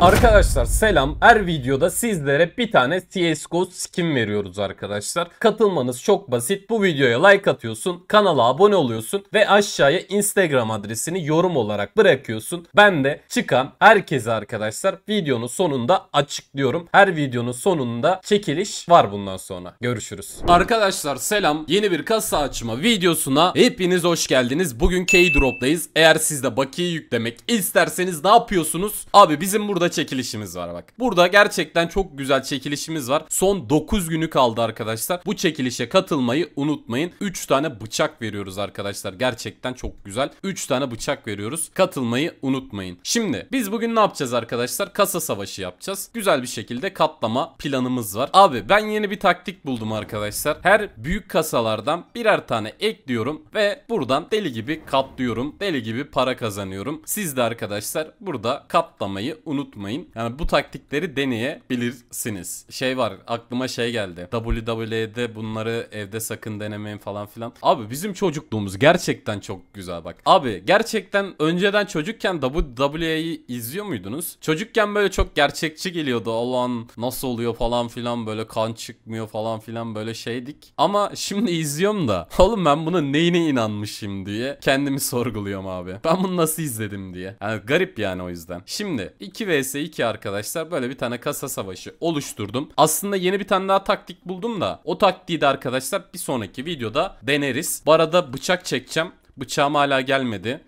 Arkadaşlar selam. Her videoda sizlere bir tane CSGO skin veriyoruz arkadaşlar. Katılmanız çok basit. Bu videoya like atıyorsun, kanala abone oluyorsun ve aşağıya Instagram adresini yorum olarak bırakıyorsun. Ben de çıkan herkese arkadaşlar videonun sonunda açıklıyorum. Her videonun sonunda çekiliş var bundan sonra. Görüşürüz. Arkadaşlar selam. Yeni bir kasa açma videosuna hepiniz hoş geldiniz. Bugün K-Drop'dayız. Eğer siz de bakiye yüklemek isterseniz ne yapıyorsunuz? Abi bizim burada Burada çekilişimiz var bak. Burada gerçekten çok güzel çekilişimiz var. Son 9 günü kaldı arkadaşlar. Bu çekilişe katılmayı unutmayın. 3 tane bıçak veriyoruz arkadaşlar. Gerçekten çok güzel. 3 tane bıçak veriyoruz. Katılmayı unutmayın. Şimdi biz bugün ne yapacağız arkadaşlar? Kasa savaşı yapacağız. Güzel bir şekilde katlama planımız var. Abi ben yeni bir taktik buldum arkadaşlar. Her büyük kasalardan birer tane ekliyorum ve buradan deli gibi katlıyorum. Deli gibi para kazanıyorum. Siz de arkadaşlar burada katlamayı unutmayın unutmayın. Yani bu taktikleri deneyebilirsiniz. Şey var aklıma şey geldi. WWE'de bunları evde sakın denemeyin falan filan. Abi bizim çocukluğumuz gerçekten çok güzel bak. Abi gerçekten önceden çocukken WWE'yi izliyor muydunuz? Çocukken böyle çok gerçekçi geliyordu. Allah'ın nasıl oluyor falan filan böyle kan çıkmıyor falan filan böyle şeydik. Ama şimdi izliyorum da oğlum ben buna neyine inanmışım diye kendimi sorguluyorum abi. Ben bunu nasıl izledim diye. Yani garip yani o yüzden. Şimdi 2 vs CS2 arkadaşlar böyle bir tane kasa savaşı oluşturdum. Aslında yeni bir tane daha taktik buldum da o taktiği de arkadaşlar bir sonraki videoda deneriz. Bu arada bıçak çekeceğim. Bıçağım hala gelmedi.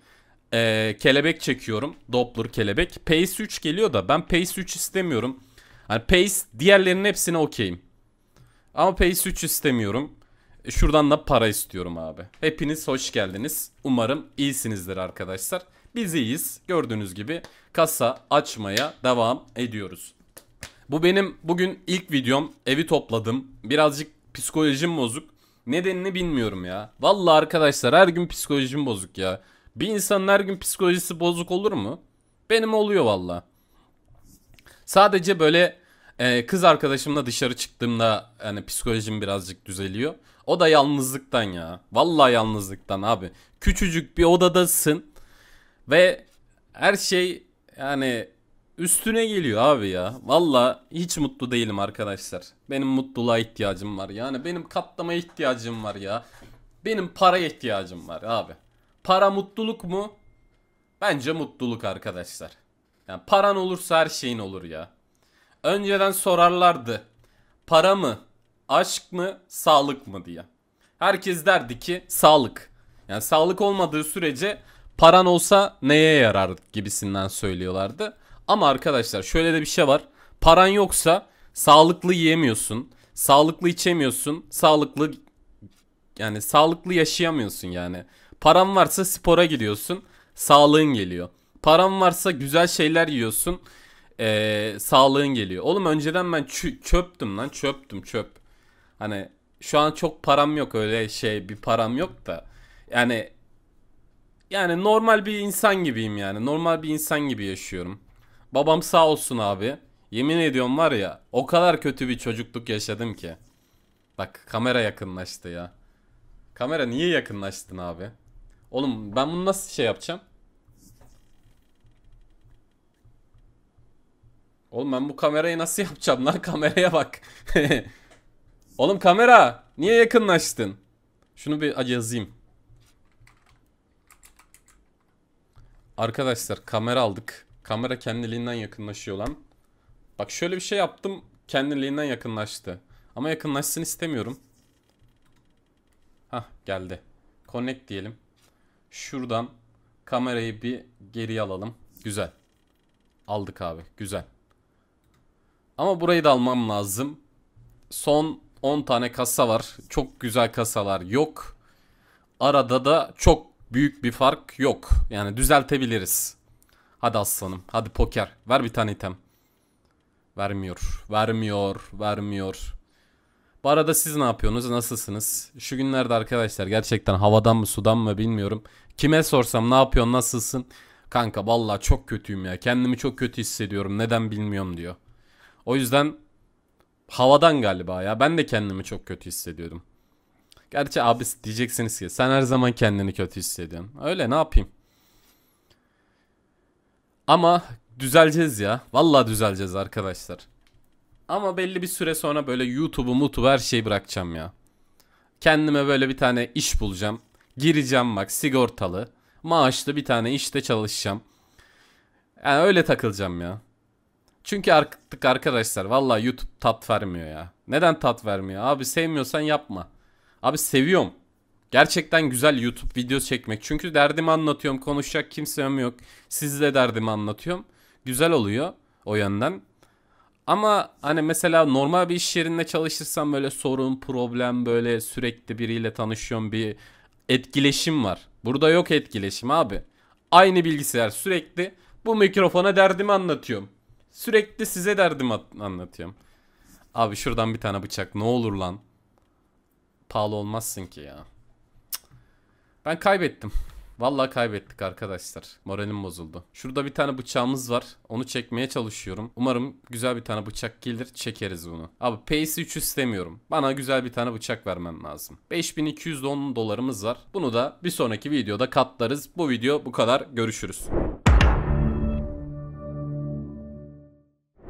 Ee, kelebek çekiyorum. Doppler kelebek. Pace 3 geliyor da ben Pace 3 istemiyorum. Hani Pace diğerlerinin hepsine okeyim. Ama Pace 3 istemiyorum. E, şuradan da para istiyorum abi. Hepiniz hoş geldiniz. Umarım iyisinizdir arkadaşlar. Biziyiz Gördüğünüz gibi kasa açmaya devam ediyoruz. Bu benim bugün ilk videom. Evi topladım. Birazcık psikolojim bozuk. Nedenini bilmiyorum ya. Valla arkadaşlar her gün psikolojim bozuk ya. Bir insanın her gün psikolojisi bozuk olur mu? Benim oluyor valla. Sadece böyle e, kız arkadaşımla dışarı çıktığımda yani psikolojim birazcık düzeliyor. O da yalnızlıktan ya. Valla yalnızlıktan abi. Küçücük bir odadasın. Ve her şey yani üstüne geliyor abi ya. Valla hiç mutlu değilim arkadaşlar. Benim mutluluğa ihtiyacım var. Yani benim katlamaya ihtiyacım var ya. Benim paraya ihtiyacım var abi. Para mutluluk mu? Bence mutluluk arkadaşlar. Yani paran olursa her şeyin olur ya. Önceden sorarlardı. Para mı? Aşk mı? Sağlık mı diye. Herkes derdi ki sağlık. Yani sağlık olmadığı sürece paran olsa neye yarar gibisinden söylüyorlardı. Ama arkadaşlar şöyle de bir şey var. Paran yoksa sağlıklı yiyemiyorsun, sağlıklı içemiyorsun, sağlıklı yani sağlıklı yaşayamıyorsun yani. Paran varsa spora gidiyorsun, sağlığın geliyor. Paran varsa güzel şeyler yiyorsun, ee, sağlığın geliyor. Oğlum önceden ben çöptüm lan, çöptüm çöp. Hani şu an çok param yok öyle şey bir param yok da. Yani yani normal bir insan gibiyim yani. Normal bir insan gibi yaşıyorum. Babam sağ olsun abi. Yemin ediyorum var ya o kadar kötü bir çocukluk yaşadım ki. Bak kamera yakınlaştı ya. Kamera niye yakınlaştın abi? Oğlum ben bunu nasıl şey yapacağım? Oğlum ben bu kamerayı nasıl yapacağım lan? Kameraya bak. Oğlum kamera niye yakınlaştın? Şunu bir acı yazayım. Arkadaşlar kamera aldık. Kamera kendiliğinden yakınlaşıyor lan. Bak şöyle bir şey yaptım. Kendiliğinden yakınlaştı. Ama yakınlaşsın istemiyorum. Hah geldi. Connect diyelim. Şuradan kamerayı bir geri alalım. Güzel. Aldık abi. Güzel. Ama burayı da almam lazım. Son 10 tane kasa var. Çok güzel kasalar yok. Arada da çok büyük bir fark yok. Yani düzeltebiliriz. Hadi aslanım. Hadi poker. Ver bir tane item. Vermiyor. Vermiyor. Vermiyor. Bu arada siz ne yapıyorsunuz? Nasılsınız? Şu günlerde arkadaşlar gerçekten havadan mı sudan mı bilmiyorum. Kime sorsam ne yapıyorsun nasılsın? Kanka valla çok kötüyüm ya. Kendimi çok kötü hissediyorum. Neden bilmiyorum diyor. O yüzden havadan galiba ya. Ben de kendimi çok kötü hissediyordum. Gerçi abi diyeceksiniz ki sen her zaman kendini kötü hissediyorsun. Öyle ne yapayım? Ama düzeleceğiz ya. Vallahi düzeleceğiz arkadaşlar. Ama belli bir süre sonra böyle YouTube'u, mutu her şeyi bırakacağım ya. Kendime böyle bir tane iş bulacağım. Gireceğim bak sigortalı. Maaşlı bir tane işte çalışacağım. Yani öyle takılacağım ya. Çünkü artık arkadaşlar vallahi YouTube tat vermiyor ya. Neden tat vermiyor? Abi sevmiyorsan yapma. Abi seviyorum. Gerçekten güzel YouTube videosu çekmek. Çünkü derdimi anlatıyorum. Konuşacak kimsem yok. Sizle derdimi anlatıyorum. Güzel oluyor o yönden. Ama hani mesela normal bir iş yerinde çalışırsam böyle sorun, problem böyle sürekli biriyle tanışıyorum bir etkileşim var. Burada yok etkileşim abi. Aynı bilgisayar sürekli bu mikrofona derdimi anlatıyorum. Sürekli size derdimi anlatıyorum. Abi şuradan bir tane bıçak ne olur lan pahalı olmazsın ki ya. Ben kaybettim. Vallahi kaybettik arkadaşlar. Moralim bozuldu. Şurada bir tane bıçağımız var. Onu çekmeye çalışıyorum. Umarım güzel bir tane bıçak gelir. Çekeriz bunu. Abi Pace 3 istemiyorum. Bana güzel bir tane bıçak vermem lazım. 5210 dolarımız var. Bunu da bir sonraki videoda katlarız. Bu video bu kadar. Görüşürüz.